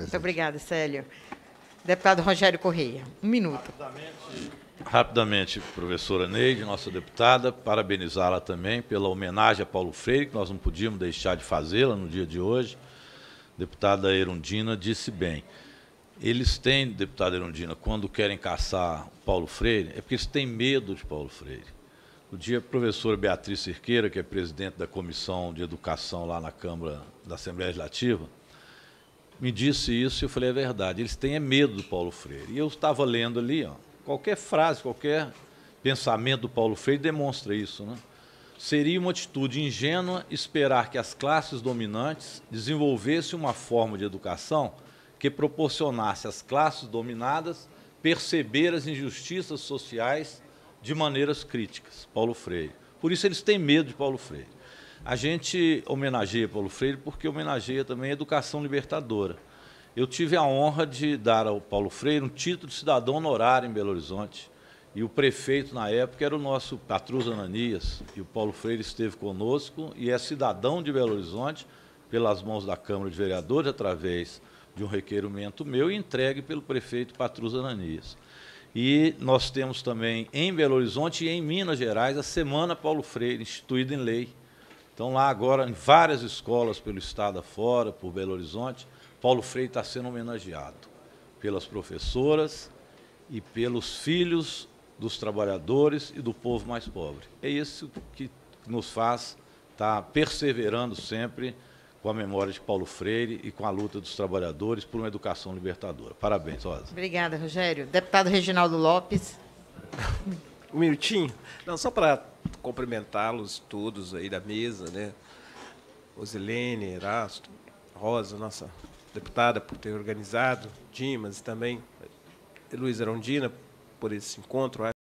presidente. Muito é. obrigada, Célio. Deputado Rogério Correia, um minuto. Rapidamente, rapidamente professora Neide, nossa deputada, parabenizá-la também pela homenagem a Paulo Freire, que nós não podíamos deixar de fazê-la no dia de hoje. deputada Erundina disse bem. Eles têm, deputada Erundina, quando querem caçar Paulo Freire, é porque eles têm medo de Paulo Freire. O dia a professora Beatriz Cerqueira, que é presidente da Comissão de Educação lá na Câmara da Assembleia Legislativa, me disse isso e eu falei, é verdade, eles têm é medo do Paulo Freire. E eu estava lendo ali, ó, qualquer frase, qualquer pensamento do Paulo Freire demonstra isso. Né? Seria uma atitude ingênua esperar que as classes dominantes desenvolvessem uma forma de educação que proporcionasse às classes dominadas perceber as injustiças sociais de maneiras críticas. Paulo Freire. Por isso eles têm medo de Paulo Freire. A gente homenageia Paulo Freire porque homenageia também a educação libertadora. Eu tive a honra de dar ao Paulo Freire um título de cidadão honorário em Belo Horizonte. E o prefeito, na época, era o nosso Patrus Ananias. E o Paulo Freire esteve conosco e é cidadão de Belo Horizonte, pelas mãos da Câmara de Vereadores, através de um requerimento meu, e entregue pelo prefeito Patrus Ananias. E nós temos também em Belo Horizonte e em Minas Gerais a Semana Paulo Freire, instituída em lei. Estão lá agora em várias escolas pelo estado afora, por Belo Horizonte. Paulo Freire está sendo homenageado pelas professoras e pelos filhos dos trabalhadores e do povo mais pobre. É isso que nos faz estar tá perseverando sempre com a memória de Paulo Freire e com a luta dos trabalhadores por uma educação libertadora. Parabéns, Rosa. Obrigada, Rogério. Deputado Reginaldo Lopes. Um minutinho. Não, só para cumprimentá-los todos aí da mesa, né? Rosilene, Erasto, Rosa, nossa deputada, por ter organizado, Dimas e também, Luiz Arondina, por esse encontro.